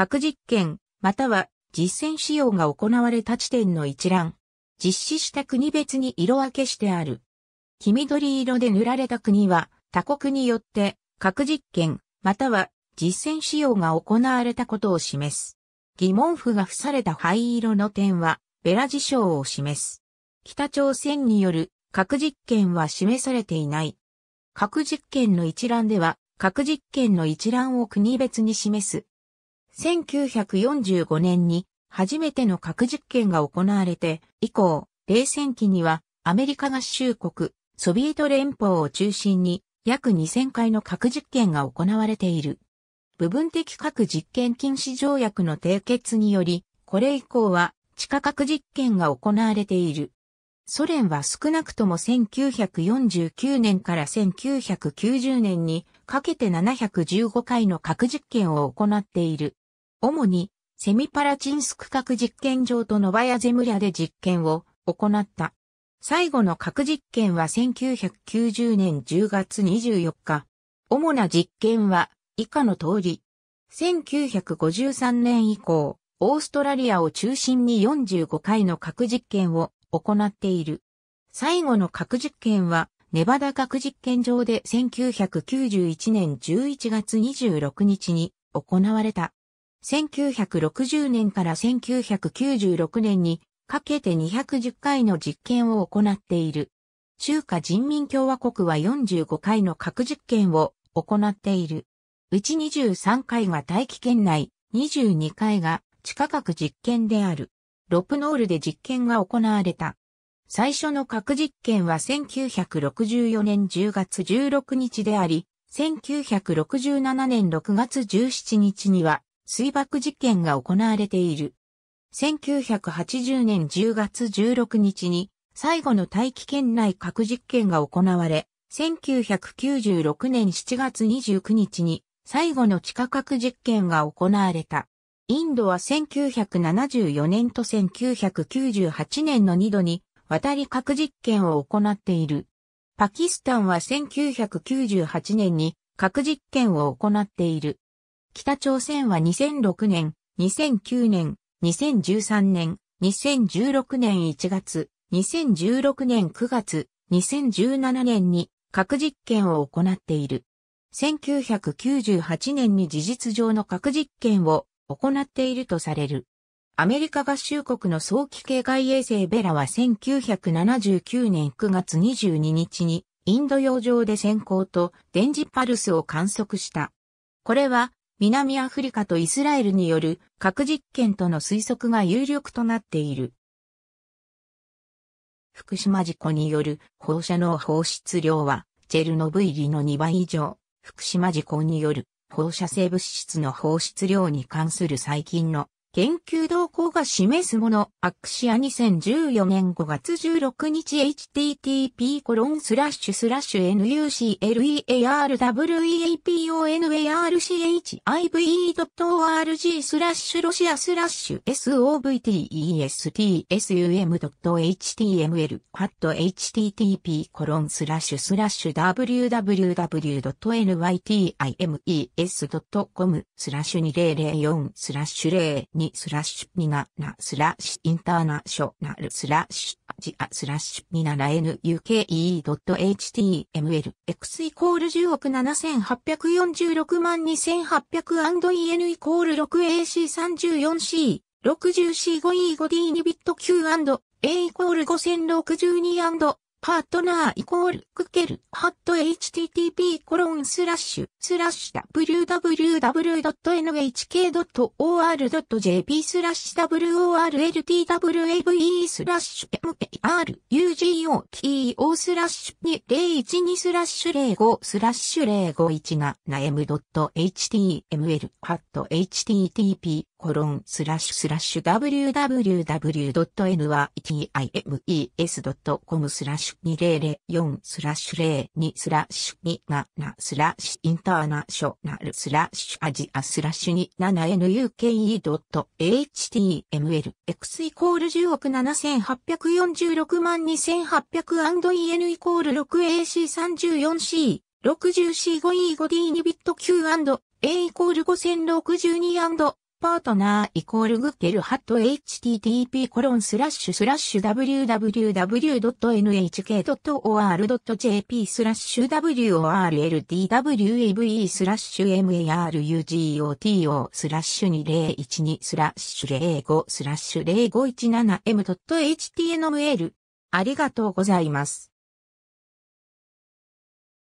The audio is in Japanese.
核実験、または実践使用が行われた地点の一覧、実施した国別に色分けしてある。黄緑色で塗られた国は、他国によって核実験、または実践使用が行われたことを示す。疑問符が付された灰色の点は、ベラ事象を示す。北朝鮮による核実験は示されていない。核実験の一覧では、核実験の一覧を国別に示す1945年に初めての核実験が行われて、以降、冷戦期にはアメリカ合衆国、ソビエト連邦を中心に約2000回の核実験が行われている。部分的核実験禁止条約の締結により、これ以降は地下核実験が行われている。ソ連は少なくとも1949年から1990年にかけて715回の核実験を行っている。主にセミパラチンスク核実験場とノバヤゼムリャで実験を行った。最後の核実験は1990年10月24日。主な実験は以下の通り。1953年以降、オーストラリアを中心に45回の核実験を行っている。最後の核実験は、ネバダ核実験場で1991年11月26日に行われた。1960年から1996年にかけて210回の実験を行っている。中華人民共和国は45回の核実験を行っている。うち23回が大気圏内、22回が地下核実験である。ロプノールで実験が行われた。最初の核実験は1964年10月16日であり、1967年6月17日には水爆実験が行われている。1980年10月16日に最後の大気圏内核実験が行われ、1996年7月29日に最後の地下核実験が行われた。インドは1974年と1998年の2度に渡り核実験を行っている。パキスタンは1998年に核実験を行っている。北朝鮮は2006年、2009年、2013年、2016年1月、2016年9月、2017年に核実験を行っている。1998年に事実上の核実験を行っているとされる。アメリカ合衆国の早期系外衛星ベラは1979年9月22日にインド洋上で先行と電磁パルスを観測した。これは南アフリカとイスラエルによる核実験との推測が有力となっている。福島事故による放射能放出量は、チェルノブイリの2倍以上、福島事故による放射性物質の放出量に関する最近の研究動向が示すもの、アクシア2014年5月16日 http コロンスラッシュスラッシュ nuclearweaponarchive.org スラッシュロシアスラッシュ sovtestsum.html ハット http コロンスラッシュスラッシュ www.nytimes.com スラッシュ2004スラッシュ0にスラッシュにななスラッシュインターナショナルスラッシュアジアスラッシュになら nuke.html x イコール10億7846万 2800&en イコール 6ac34c 60C5E5D2 ビット Q&A イコール 5062& パートナーイコールクケルハット http コロンスラッシュスラッシュ www.nhk.or.jp スラッシュ worldwave スラッシュ marugoto スラッシュ2012スラッシュ05スラッシュ051が naem.html ハット http コロンスラッシュスラッシュ www.ny.times.com スラッシュ2004スラッシュ02スラッシュ27スラッシュインターナショナルスラッシュアジアスラッシュ 27nuke.html x イコール10億7846万2800 &en イコール 6ac34c 60C5E5D2 ビット Q&A イコール 5062& パートナーイコールグッケルハット http コロンスラッシュスラッシュ www.nhk.or.jp スラッシュ worldwave スラッシュ marugoto スラッシュ2012スラッシュ05スラッシュ0 5 1 7 m h t m l ありがとうございます。